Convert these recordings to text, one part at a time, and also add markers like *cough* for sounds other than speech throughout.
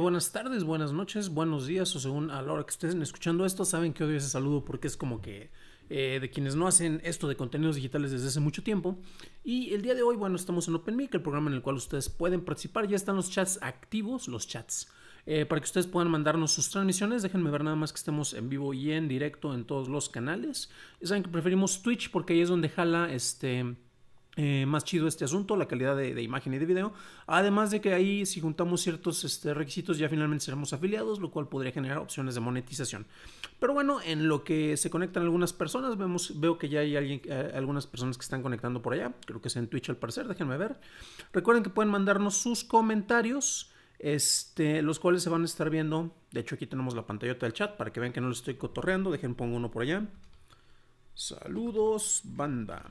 buenas tardes, buenas noches, buenos días o según a la hora que estén escuchando esto, saben que odio ese saludo porque es como que eh, de quienes no hacen esto de contenidos digitales desde hace mucho tiempo. Y el día de hoy, bueno, estamos en Open Mic, el programa en el cual ustedes pueden participar. Ya están los chats activos, los chats. Eh, para que ustedes puedan mandarnos sus transmisiones. Déjenme ver nada más que estemos en vivo y en directo en todos los canales. saben que preferimos Twitch porque ahí es donde jala este eh, más chido este asunto, la calidad de, imagen y de video. Además de que ahí si juntamos ciertos este, requisitos ya finalmente seremos afiliados, lo cual podría generar opciones de monetización. Pero bueno, en lo que se conectan algunas personas, vemos, veo que ya hay alguien, eh, algunas personas que están conectando por allá, creo que es en Twitch al parecer, déjenme ver. Recuerden que pueden mandarnos sus comentarios. Este, los cuales se van a estar viendo. De hecho, aquí tenemos la pantallota del chat para que vean que no lo estoy cotorreando. Dejen, pongo uno por allá. Saludos, banda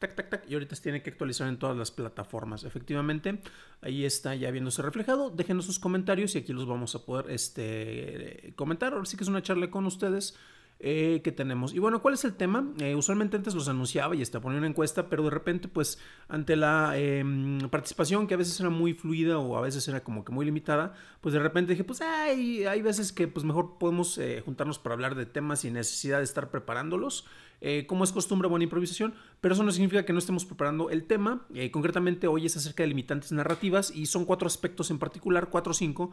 tac, tac, tac, y ahorita se tiene que actualizar en todas las plataformas. Efectivamente, ahí está ya viéndose reflejado. Déjenos sus comentarios y aquí los vamos a poder este, comentar. Ahora sí que es una charla con ustedes. Eh, que tenemos. Y bueno, ¿cuál es el tema? Eh, usualmente antes los anunciaba y hasta ponía una encuesta, pero de repente, pues, ante la em, participación que a veces era muy fluida o a veces era como que muy limitada, pues de repente dije, pues, hay hay veces que pues mejor podemos eh, juntarnos para hablar de temas sin necesidad de estar preparándolos. como es costumbre, buena improvisación, pero eso no significa que no estemos preparando el tema. concretamente hoy es acerca de limitantes narrativas y son cuatro aspectos en particular, cuatro o cinco,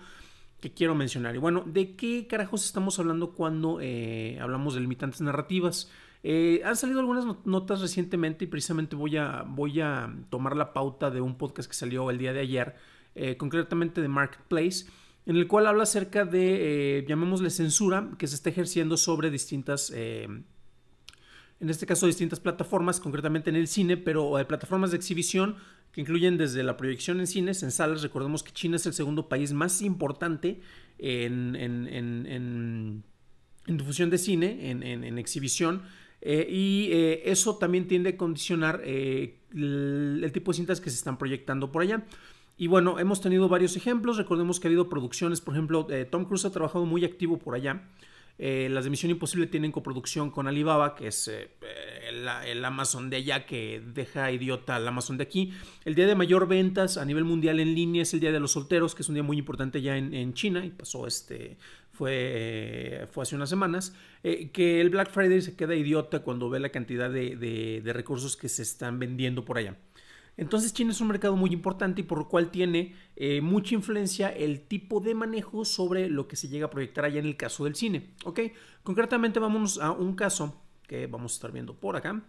que quiero mencionar. Y bueno, ¿de qué carajos estamos hablando cuando eh, hablamos de limitantes narrativas? Eh, han salido algunas notas recientemente y precisamente voy a, voy a tomar la pauta de un podcast que salió el día de ayer, eh, concretamente de Marketplace, en el cual habla acerca de, llamémosle censura, que se está ejerciendo sobre distintas en este caso distintas plataformas, concretamente en el cine, pero de plataformas de exhibición incluyen desde la proyección en cines, en salas. Recordemos que China es el segundo país más importante en, difusión de cine, en, exhibición. Eh, y eh, eso también tiende a condicionar eh, el, tipo de cintas que se están proyectando por allá. Y bueno, hemos tenido varios ejemplos. Recordemos que ha habido producciones, por ejemplo, Tom Cruise ha trabajado muy activo por allá. Eh, las de Misión Imposible tienen coproducción con Alibaba, que es eh, eh, el, Amazon de allá que deja idiota al Amazon de aquí. El día de mayor ventas a nivel mundial en línea es el Día de los Solteros, que es un día muy importante ya en, China y pasó este fue, hace unas semanas, que el Black Friday se queda idiota cuando ve la cantidad de, recursos que se están vendiendo por allá. Entonces China es un mercado muy importante y por lo cual tiene eh, mucha influencia el tipo de manejo sobre lo que se llega a proyectar allá en el caso del cine. ¿ok? Concretamente vamos a un caso que vamos a estar viendo por acá.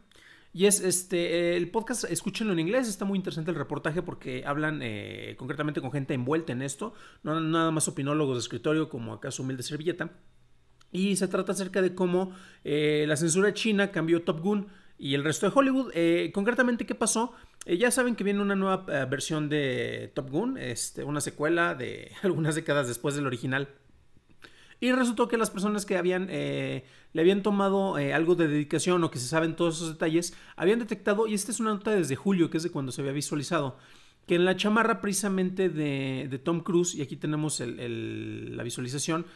Y es este, el podcast, escúchenlo en inglés, está muy interesante el reportaje porque hablan eh, concretamente con gente envuelta en esto, no nada más opinólogos de escritorio como acaso humilde servilleta. Y se trata acerca de cómo eh, la censura china cambió Top Gun y el resto de Hollywood. Eh, concretamente, ¿qué pasó? Eh, ya saben que viene una nueva eh, versión de Top Gun, este, una secuela de *laughs* algunas décadas después del original. Y resultó que las personas que habían le habían tomado algo de dedicación o que se saben todos esos detalles, habían detectado, y esta es una nota desde julio, que es de cuando se había visualizado, que en la chamarra precisamente de, Tom Cruise, y aquí tenemos la visualización,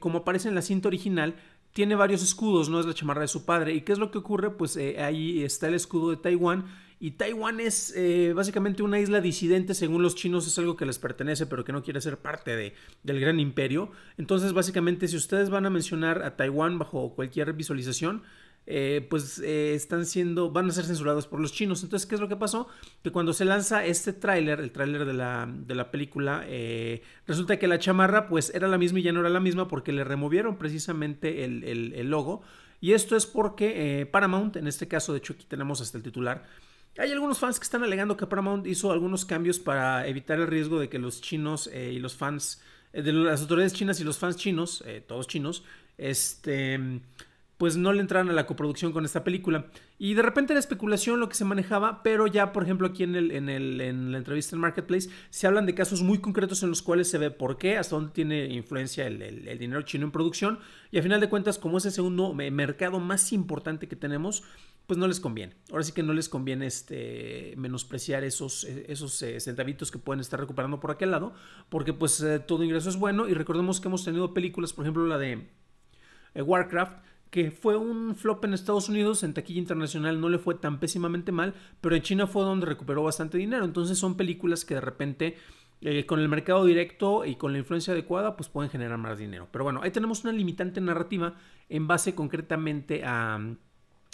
como aparece en la cinta original, tiene varios escudos, no es la chamarra de su padre. ¿Y qué es lo que ocurre? Pues eh, ahí está el escudo de Taiwán. Y Taiwán es eh, básicamente una isla disidente, según los chinos, es algo que les pertenece, pero que no quiere ser parte de, del gran imperio. Entonces, básicamente, si ustedes van a mencionar a Taiwán bajo cualquier visualización, eh, pues eh, están siendo, van a ser censurados por los chinos. Entonces, ¿qué es lo que pasó? Que cuando se lanza este tráiler, el tráiler de la, película, eh, resulta que la chamarra pues era la misma y ya no era la misma porque le removieron precisamente el, logo. Y esto es porque Paramount, en este caso, de hecho aquí tenemos hasta el titular, hay algunos fans que están alegando que Paramount hizo algunos cambios para evitar el riesgo de que los chinos y los fans, de las autoridades chinas y los fans chinos, todos chinos, este, pues no le entraran a la coproducción con esta película. Y de repente era especulación lo que se manejaba, pero ya, por ejemplo, aquí en, en, la entrevista en Marketplace se hablan de casos muy concretos en los cuales se ve por qué, hasta dónde tiene influencia el, el dinero chino en producción. Y a final de cuentas, como es el segundo mercado más importante que tenemos, pues no les conviene. Ahora sí que no les conviene este, menospreciar esos, eh, esos eh, centavitos que pueden estar recuperando por aquel lado, porque pues eh, todo ingreso es bueno y recordemos que hemos tenido películas, por ejemplo la de Warcraft, que fue un flop en Estados Unidos, en taquilla internacional no le fue tan pésimamente mal, pero en China fue donde recuperó bastante dinero. Entonces son películas que de repente eh, con el mercado directo y con la influencia adecuada pues pueden generar más dinero. Pero bueno, ahí tenemos una limitante narrativa en base concretamente a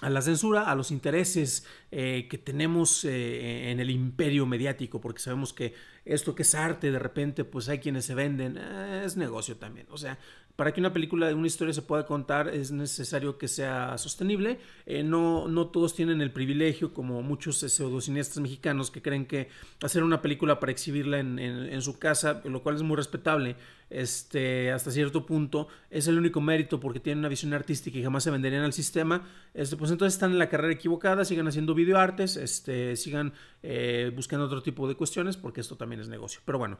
la censura, a los intereses eh, que tenemos eh, en el imperio mediático, porque sabemos que esto que es arte, de repente pues hay quienes se venden, eh, es negocio también. O sea, para que una película, una historia se pueda contar es necesario que sea sostenible. Eh, no, no todos tienen el privilegio, como muchos cineastas mexicanos que creen que hacer una película para exhibirla en, en, su casa, lo cual es muy respetable, este, hasta cierto punto, es el único mérito porque tienen una visión artística y jamás se venderían al sistema. Este, pues entonces están en la carrera equivocada, sigan haciendo videoartes, este, sigan eh, buscando otro tipo de cuestiones porque esto también es negocio. Pero bueno,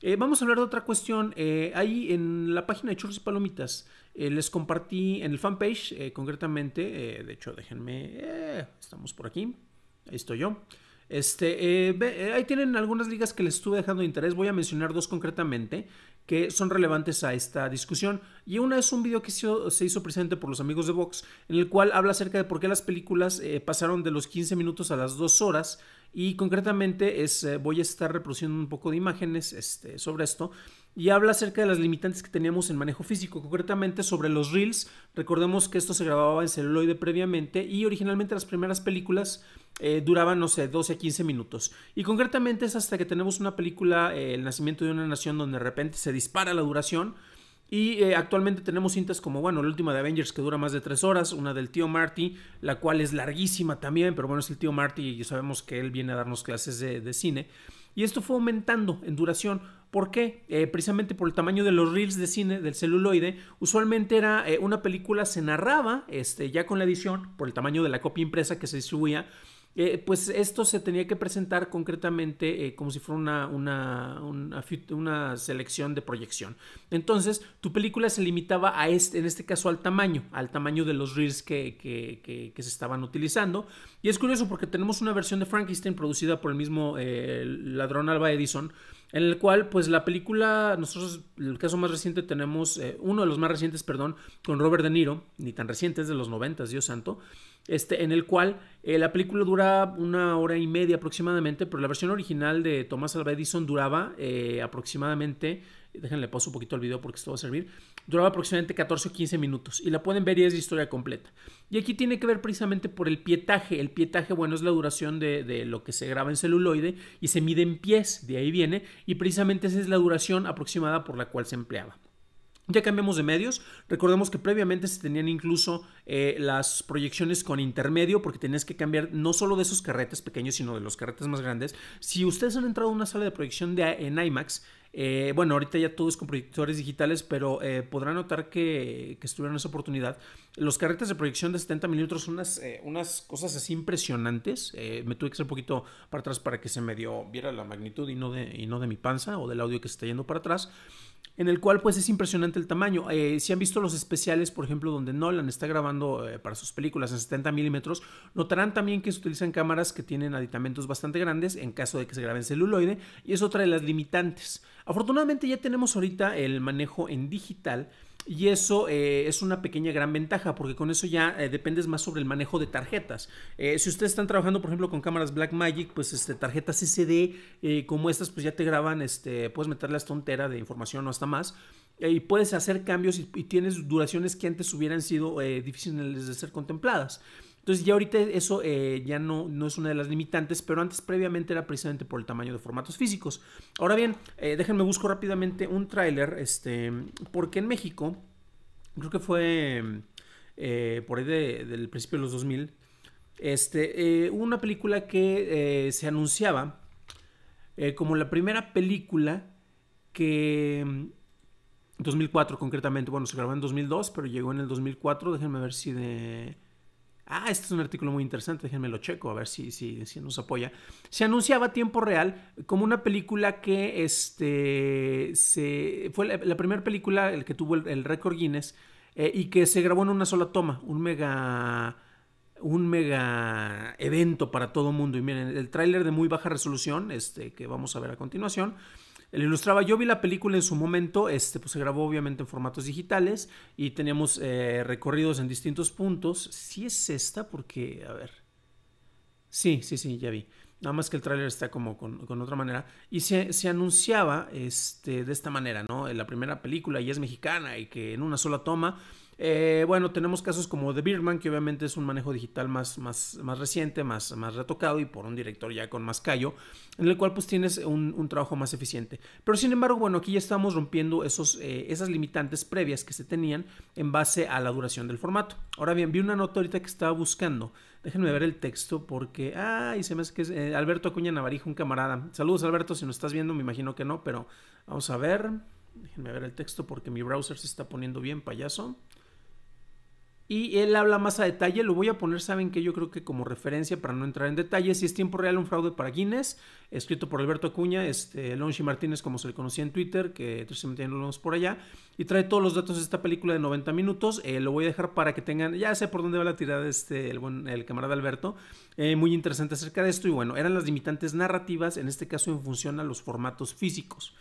eh, vamos a hablar de otra cuestión. Eh, ahí en la página de Churros y Palomitas eh, les compartí en el fanpage, concretamente, de hecho, déjenme, estamos por aquí, ahí estoy yo. Este, ahí tienen algunas ligas que les estuve dejando de interés. Voy a mencionar dos concretamente que son relevantes a esta discusión. Y una es un video que se hizo, se presente por los amigos de Vox, en el cual habla acerca de por qué las películas pasaron de los 15 minutos a las 2 horas y concretamente es, eh, voy a estar reproduciendo un poco de imágenes este, sobre esto y habla acerca de las limitantes que teníamos en manejo físico, concretamente sobre los reels. Recordemos que esto se grababa en celuloide previamente y originalmente las primeras películas eh, duraban, no sé, 12 a 15 minutos. Y concretamente es hasta que tenemos una película, eh, El nacimiento de una nación, donde de repente se dispara la duración y eh, actualmente tenemos cintas como, bueno, la última de Avengers que dura más de tres horas, una del tío Marty, la cual es larguísima también, pero bueno, es el tío Marty y sabemos que él viene a darnos clases de, cine. Y esto fue aumentando en duración. ¿Por qué? Eh, precisamente por el tamaño de los reels de cine del celuloide. Usualmente era eh, una película, se narraba, este, ya con la edición, por el tamaño de la copia impresa que se distribuía, eh, pues esto se tenía que presentar concretamente eh, como si fuera una, una, una, selección de proyección. Entonces, tu película se limitaba a este, en este caso, al tamaño, al tamaño de los reels que, se estaban utilizando. Y es curioso porque tenemos una versión de Frankenstein producida por el mismo eh, ladrón Alba Edison en el cual pues la película, nosotros el caso más reciente tenemos, uno de los más recientes, perdón, con Robert De Niro, ni tan reciente, es de los 90, Dios santo, este, en el cual eh, la película dura una hora y media aproximadamente, pero la versión original de Thomas Alva Edison duraba eh, aproximadamente, déjenle pausa un poquito el video porque esto va a servir, duraba aproximadamente 14 o 15 minutos y la pueden ver y es la historia completa. Y aquí tiene que ver precisamente por el pietaje. El pietaje, bueno, es la duración de, lo que se graba en celuloide y se mide en pies, de ahí viene, y precisamente esa es la duración aproximada por la cual se empleaba. Ya cambiamos de medios. Recordemos que previamente se tenían incluso eh, las proyecciones con intermedio, porque tenías que cambiar no solo de esos carretes pequeños, sino de los carretes más grandes. Si ustedes han entrado a una sala de proyección de, en IMAX, eh, bueno, ahorita ya todo es con proyectores digitales, pero eh, podrán notar que, que estuvieron esa oportunidad. Los carretes de proyección de 70 milímetros son unas, eh, unas cosas así impresionantes. Eh, me tuve que hacer un poquito para atrás para que se me dio, viera la magnitud y no, de, y no de mi panza o del audio que se está yendo para atrás. En el cual pues es impresionante el tamaño. Eh, si han visto los especiales, por ejemplo, donde Nolan está grabando para sus películas en 70 milímetros, notarán también que se utilizan cámaras que tienen aditamentos bastante grandes en caso de que se graben celuloide y es otra de las limitantes. Afortunadamente ya tenemos ahorita el manejo en digital y eso eh, es una pequeña gran ventaja porque con eso ya eh, dependes más sobre el manejo de tarjetas. Eh, si ustedes están trabajando, por ejemplo, con cámaras Blackmagic, pues este, tarjetas SD como estas, pues ya te graban, este, puedes meterle hasta de información o hasta más y puedes hacer cambios y, tienes duraciones que antes hubieran sido eh, difíciles de ser contempladas. Entonces ya ahorita eso eh, ya no, no es una de las limitantes, pero antes previamente era precisamente por el tamaño de formatos físicos. Ahora bien, eh, déjenme busco rápidamente un tráiler, este, porque en México, creo que fue por ahí del principio de los 2000, este, hubo una película que se anunciaba como la primera película que 2004 concretamente, bueno, se grabó en 2002, pero llegó en el 2004, déjenme ver si de... Ah, este es un artículo muy interesante, déjenme lo checo, a ver si, si, nos apoya. Se anunciaba a tiempo real como una película que este, se, fue la, primera película el que tuvo el, récord Guinness eh, y que se grabó en una sola toma, un mega un mega evento para todo el mundo. Y miren, el tráiler de muy baja resolución, este, que vamos a ver a continuación, el ilustraba, yo vi la película en su momento, este, pues se grabó obviamente en formatos digitales y teníamos eh, recorridos en distintos puntos. si es esta porque, a ver. Sí, sí, sí, ya vi. Nada más que el tráiler está como con, otra manera. Y se, se, anunciaba este, de esta manera, ¿no? la primera película y es mexicana y que en una sola toma eh, bueno, tenemos casos como The Birdman, que obviamente es un manejo digital más, más, más reciente, más, más retocado y por un director ya con más callo, en el cual pues tienes un, trabajo más eficiente. Pero sin embargo, bueno, aquí ya estamos rompiendo esos, eh, esas limitantes previas que se tenían en base a la duración del formato. Ahora bien, vi una nota ahorita que estaba buscando. Déjenme ver el texto porque, ay, se me hace que eh, Alberto Acuña Navarijo, un camarada. Saludos Alberto, si nos estás viendo, me imagino que no, pero vamos a ver. Déjenme ver el texto porque mi browser se está poniendo bien payaso. Y él habla más a detalle, lo voy a poner, saben que yo creo que como referencia para no entrar en detalles, si es tiempo real un fraude para Guinness, escrito por Alberto Acuña, este, Lonchi Martínez como se le conocía en Twitter, que tristemente no lo vemos por allá, y trae todos los datos de esta película de 90 minutos, eh, lo voy a dejar para que tengan, ya sé por dónde va la tirada este, el, camarada Alberto, eh, muy interesante acerca de esto, y bueno, eran las limitantes narrativas, en este caso en función a los formatos físicos.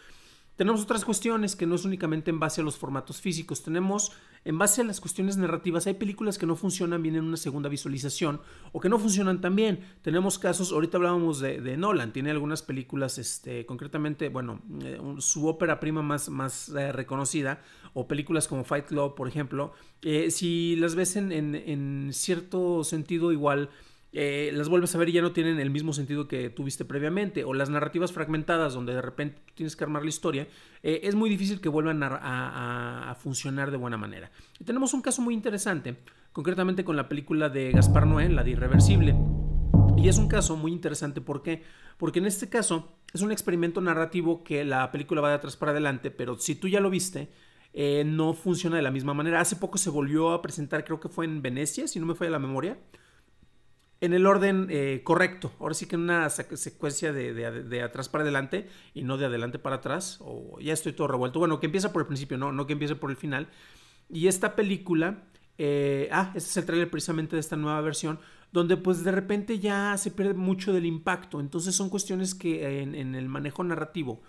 Tenemos otras cuestiones que no es únicamente en base a los formatos físicos, tenemos en base a las cuestiones narrativas, hay películas que no funcionan bien en una segunda visualización o que no funcionan tan bien. Tenemos casos, ahorita hablábamos de, Nolan, tiene algunas películas, este, concretamente, bueno, eh, su ópera prima más, más eh, reconocida, o películas como Fight Club, por ejemplo, eh, si las ves en cierto sentido igual eh, las vuelves a ver y ya no tienen el mismo sentido que tuviste previamente. O las narrativas fragmentadas, donde de repente tienes que armar la historia, eh, es muy difícil que vuelvan a, funcionar de buena manera. Y tenemos un caso muy interesante, concretamente con la película de Gaspar Noé, la de Irreversible. Y es un caso muy interesante, ¿por qué? Porque en este caso es un experimento narrativo que la película va de atrás para adelante, pero si tú ya lo viste, eh, no funciona de la misma manera. Hace poco se volvió a presentar, creo que fue en Venecia, si no me falla la memoria en el orden eh, correcto. Ahora sí que en una secuencia de, atrás para adelante y no de adelante para atrás. O ya estoy todo revuelto. Bueno, que empiece por el principio, no, no que empiece por el final. Y esta película. Eh, ah, este es el trailer precisamente de esta nueva versión. Donde pues de repente ya se pierde mucho del impacto. Entonces son cuestiones que en el manejo narrativo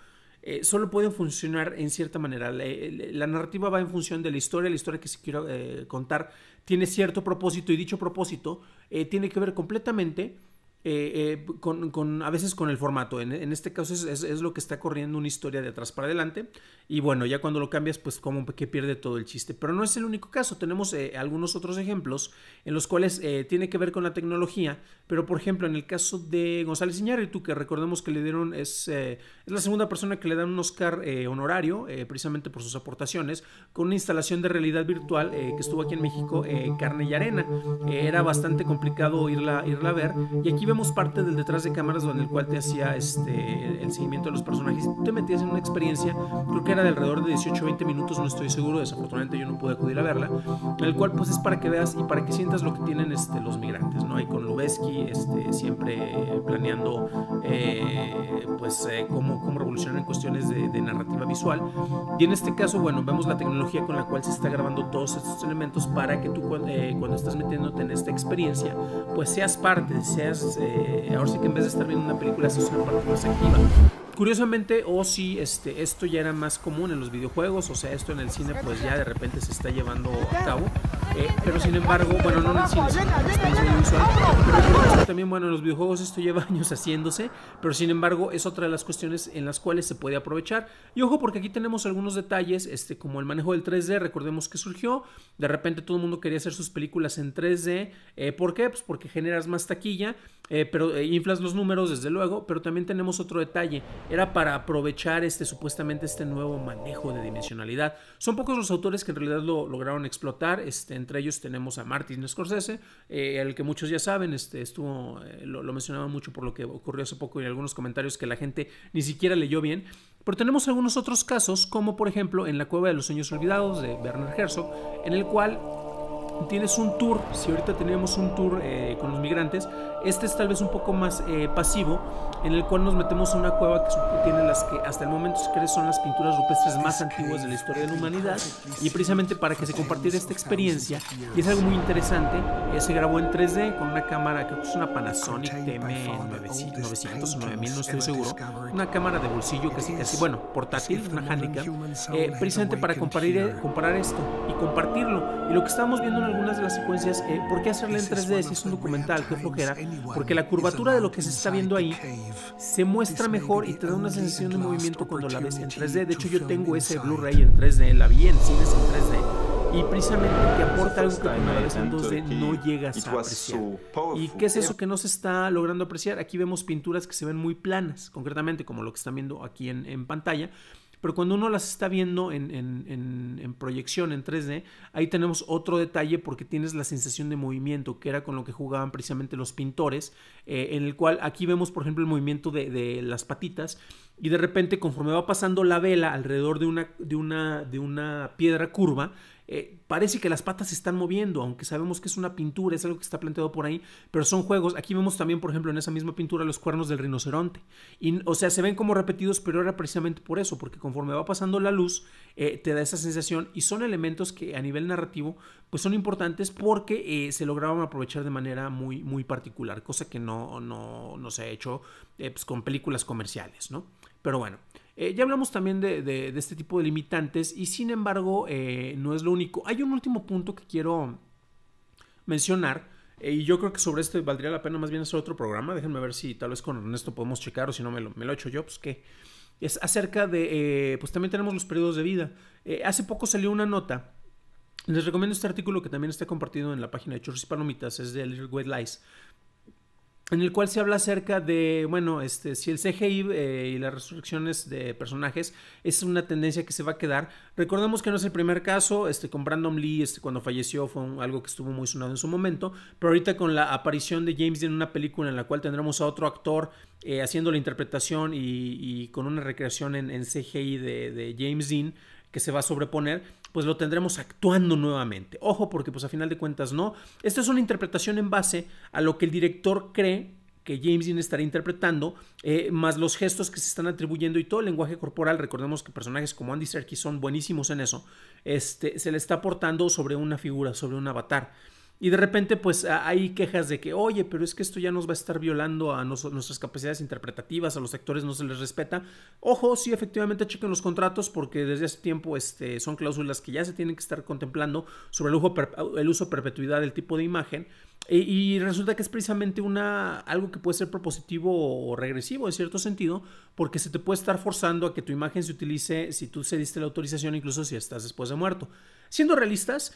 eh, solo pueden funcionar en cierta manera. La, narrativa va en función de la historia, la historia que se quiere eh, contar tiene cierto propósito y dicho propósito eh, tiene que ver completamente eh, eh, con, a veces con el formato. En, este caso es, lo que está corriendo una historia de atrás para adelante. Y bueno, ya cuando lo cambias, pues como que pierde todo el chiste. Pero no es el único caso. Tenemos eh, algunos otros ejemplos en los cuales tiene que ver con la tecnología. Pero por ejemplo, en el caso de González Iñárritu, que recordemos que le dieron, es, es la segunda persona que le dan un Oscar honorario, precisamente por sus aportaciones, con una instalación de realidad virtual que estuvo aquí en México, Carne y Arena. era bastante complicado irla, irla a ver. Y aquí vemos parte del detrás de cámaras donde el cual te hacía este, el seguimiento de los personajes. Te metías en una experiencia, creo que era de alrededor de 18-20 minutos, no estoy seguro, desafortunadamente yo no pude acudir a verla, en el cual pues es para que veas y para que sientas lo que tienen este, los migrantes, ¿no? Y con Lubeski este, siempre planeando eh, pues como eh, cómo, cómo revolucionar en cuestiones de, narrativa visual. Y en este caso, bueno, vemos la tecnología con la cual se está grabando todos estos elementos para que tú eh, cuando estás metiéndote en esta experiencia, pues seas parte, seas ahora sí que en vez de estar viendo una película, se usan una parte más activa. Curiosamente, o si sí, este, esto ya era más común en los videojuegos, o sea, esto en el cine pues ya de repente se está llevando a cabo. Eh, pero sin embargo, bueno, no también, bueno, en los videojuegos esto lleva *laughs* años haciéndose, pero sin embargo es otra de las cuestiones en las cuales se puede aprovechar. Y ojo, porque aquí tenemos algunos detalles, este, como el manejo del 3D, recordemos que surgió, de repente todo el mundo quería hacer sus películas en 3D, eh, ¿por qué? Pues porque generas más taquilla, eh, pero inflas los números, desde luego, pero también tenemos otro detalle, era para aprovechar este, supuestamente, este nuevo manejo de dimensionalidad. Son pocos los autores que en realidad lo lograron explotar, este, entre ellos tenemos a Martin Scorsese, eh, el que muchos ya saben, este, estuvo, eh, lo, mencionaba mucho por lo que ocurrió hace poco en algunos comentarios que la gente ni siquiera leyó bien. Pero tenemos algunos otros casos, como por ejemplo en La Cueva de los Sueños Olvidados de Bernard Herzog, en el cual tienes un tour, si ahorita tenemos un tour eh, con los migrantes, este es tal vez un poco más pasivo en el cual nos metemos a una cueva que tiene las que hasta el momento se cree son las pinturas rupestres más antiguas de la historia de la humanidad. Y precisamente para que se compartiera esta experiencia, y es algo muy interesante, eh, se grabó en 3D con una cámara, que es una Panasonic TM900 9000, no estoy seguro, una cámara de bolsillo casi casi, bueno, portátil, una eh, precisamente para comparar, eh, comparar esto y compartirlo. Y lo que estamos viendo en algunas de las secuencias, eh, ¿por qué hacerla en 3D si es un documental? ¿Qué flojera? Porque la curvatura de lo que se está viendo ahí se muestra mejor y te da una sensación de movimiento cuando la ves en 3D. De hecho, yo tengo ese Blu-ray en 3D, la vi en cines en 3D. Y precisamente te aporta algo que en 2D no llegas a apreciar. ¿Y qué es eso que no se está logrando apreciar? Aquí vemos pinturas que se ven muy planas, concretamente como lo que están viendo aquí en, en pantalla pero cuando uno las está viendo en, proyección, en 3D, ahí tenemos otro detalle porque tienes la sensación de movimiento, que era con lo que jugaban precisamente los pintores, eh, en el cual aquí vemos, por ejemplo, el movimiento de, las patitas y de repente conforme va pasando la vela alrededor de una, de una, de una piedra curva, eh, parece que las patas se están moviendo, aunque sabemos que es una pintura, es algo que está planteado por ahí, pero son juegos. Aquí vemos también, por ejemplo, en esa misma pintura los cuernos del rinoceronte. Y, o sea, se ven como repetidos, pero era precisamente por eso, porque conforme va pasando la luz, eh, te da esa sensación y son elementos que a nivel narrativo, pues son importantes porque eh, se lograban aprovechar de manera muy, muy particular, cosa que no, no, se ha hecho pues, con películas comerciales, ¿no? Pero bueno. Eh, ya hablamos también de, este tipo de limitantes y sin embargo eh, no es lo único. Hay un último punto que quiero mencionar eh, y yo creo que sobre esto valdría la pena más bien hacer otro programa. Déjenme ver si tal vez con Ernesto podemos checar o si no me lo, me lo yo, pues qué es acerca de, pues también tenemos los periodos de vida. hace poco salió una nota. Les recomiendo este artículo que también está compartido en la página de Churros y es de Little White Lies en el cual se habla acerca de, bueno, este, si el CGI eh, y las resurrecciones de personajes es una tendencia que se va a quedar. Recordemos que no es el primer caso, este, con Brandon Lee, este, cuando falleció fue algo que estuvo muy sonado en su momento, pero ahorita con la aparición de James en una película en la cual tendremos a otro actor eh, haciendo la interpretación y, con una recreación en, CGI de James Dean, que se va a sobreponer pues lo tendremos actuando nuevamente. Ojo, porque pues a final de cuentas no. Esta es una interpretación en base a lo que el director cree que James Dean estará interpretando, eh, más los gestos que se están atribuyendo y todo el lenguaje corporal, recordemos que personajes como Andy Serkis son buenísimos en eso, este, se le está portando sobre una figura, sobre un avatar. Y de repente, pues hay quejas de que, oye, pero es que esto ya nos va a estar violando a nuestras capacidades interpretativas, a los sectores no se les respeta. Ojo, sí, efectivamente, chequen los contratos porque desde hace tiempo este, son cláusulas que ya se tienen que estar contemplando sobre el, uso, perpetuidad del tipo de imagen. y resulta que es precisamente una, algo que puede ser propositivo o regresivo en cierto sentido, porque se te puede estar forzando a que tu imagen se utilice si tú cediste la autorización, incluso si estás después de muerto. Siendo realistas,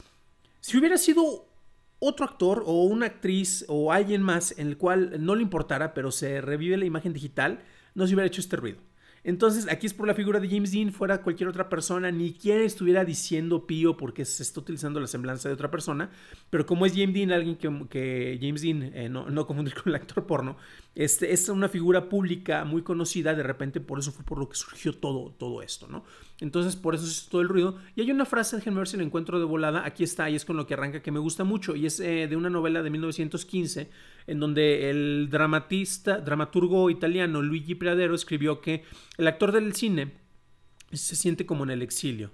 si hubiera sido otro actor o una actriz o alguien más en el cual no le importara, pero se revive la imagen digital, no se hubiera hecho este ruido. Entonces, aquí es por la figura de James Dean, fuera cualquier otra persona, ni quien estuviera diciendo pío porque se está utilizando la semblanza de otra persona, pero como es James Dean, alguien que, James Dean, eh, no, no, confundir con el actor porno, este, es una figura pública muy conocida, de repente por eso fue por lo que surgió todo, todo esto, ¿no? Entonces, por eso es todo el ruido. Y hay una frase, de ver si encuentro de volada. Aquí está, y es con lo que arranca, que me gusta mucho. Y es eh, de una novela de 1915, en donde el dramatista, dramaturgo italiano Luigi Pradero escribió que el actor del cine se siente como en el exilio.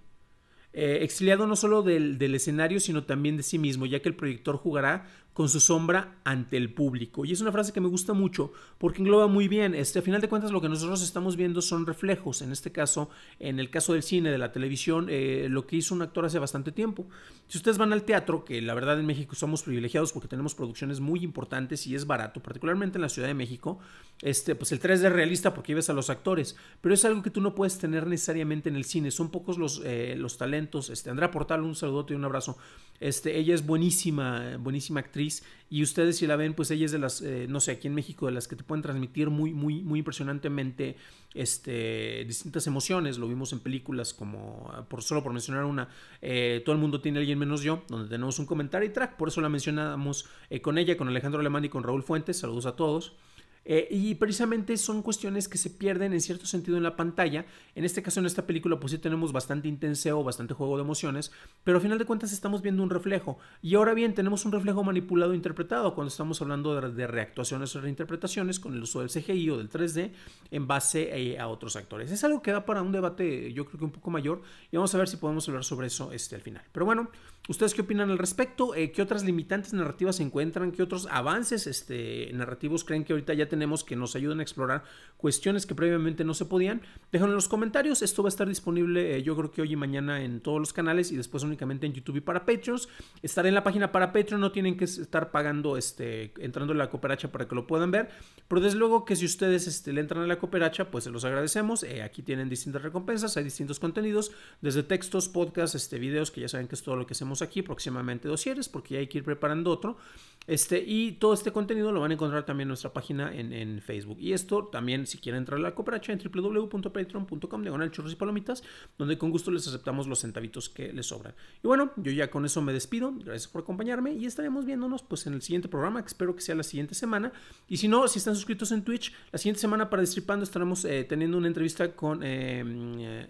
Eh, exiliado no solo del, del escenario, sino también de sí mismo, ya que el proyector jugará con su sombra ante el público. Y es una frase que me gusta mucho porque engloba muy bien. Este, a final de cuentas, lo que nosotros estamos viendo son reflejos. En este caso, en el caso del cine, de la televisión, eh, lo que hizo un actor hace bastante tiempo. Si ustedes van al teatro, que la verdad en México somos privilegiados porque tenemos producciones muy importantes y es barato, particularmente en la Ciudad de México, este, pues el 3D realista porque ves a los actores. Pero es algo que tú no puedes tener necesariamente en el cine. Son pocos los, eh, los talentos. Este, Andrea Portal, un saludote y un abrazo. Este, ella es buenísima, buenísima actriz y ustedes si la ven, pues ella es de las, eh, no sé, aquí en México, de las que te pueden transmitir muy, muy, muy impresionantemente este, distintas emociones. Lo vimos en películas como, ah, por solo por mencionar una, eh, Todo el mundo tiene alguien menos yo, donde tenemos un comentario y track. Por eso la mencionamos eh, con ella, con Alejandro Alemán y con Raúl Fuentes. Saludos a todos. Eh, y precisamente son cuestiones que se pierden en cierto sentido en la pantalla. En este caso, en esta película, pues sí tenemos bastante intenseo, bastante juego de emociones, pero al final de cuentas estamos viendo un reflejo. Y ahora bien, tenemos un reflejo manipulado e interpretado cuando estamos hablando de, reactuaciones o reinterpretaciones con el uso del CGI o del 3D en base eh, a otros actores. Es algo que da para un debate, yo creo que un poco mayor, y vamos a ver si podemos hablar sobre eso este, al final. Pero bueno. ¿Ustedes qué opinan al respecto? Eh, ¿Qué otras limitantes narrativas se encuentran? ¿Qué otros avances este, narrativos creen que ahorita ya tenemos que nos ayuden a explorar cuestiones que previamente no se podían? Dejen en los comentarios. Esto va a estar disponible eh, yo creo que hoy y mañana en todos los canales y después únicamente en YouTube y para Patreons. Estaré en la página para Patreon. No tienen que estar pagando, este, entrando en la cooperacha para que lo puedan ver. Pero desde luego que si ustedes este, le entran a la cooperacha, pues se los agradecemos. Eh, aquí tienen distintas recompensas. Hay distintos contenidos. Desde textos, podcasts, este, videos, que ya saben que es todo lo que hacemos aquí, próximamente dosieres, porque ya hay que ir preparando otro. Este, y todo este contenido lo van a encontrar también en nuestra página en, en Facebook. Y esto también, si quieren entrar a la cooperacha, en www.patreon.com, diagonal churros y palomitas, donde con gusto les aceptamos los centavitos que les sobran. Y bueno, yo ya con eso me despido. Gracias por acompañarme y estaremos viéndonos pues en el siguiente programa, que espero que sea la siguiente semana. Y si no, si están suscritos en Twitch, la siguiente semana para Destripando estaremos eh, teniendo una entrevista con eh, mm, eh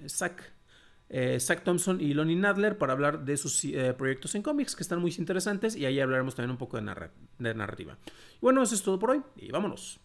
eh, Zach Thompson y Lonnie Nadler para hablar de sus eh, proyectos en cómics que están muy interesantes y ahí hablaremos también un poco de, de narrativa. Y bueno, eso es todo por hoy y vámonos.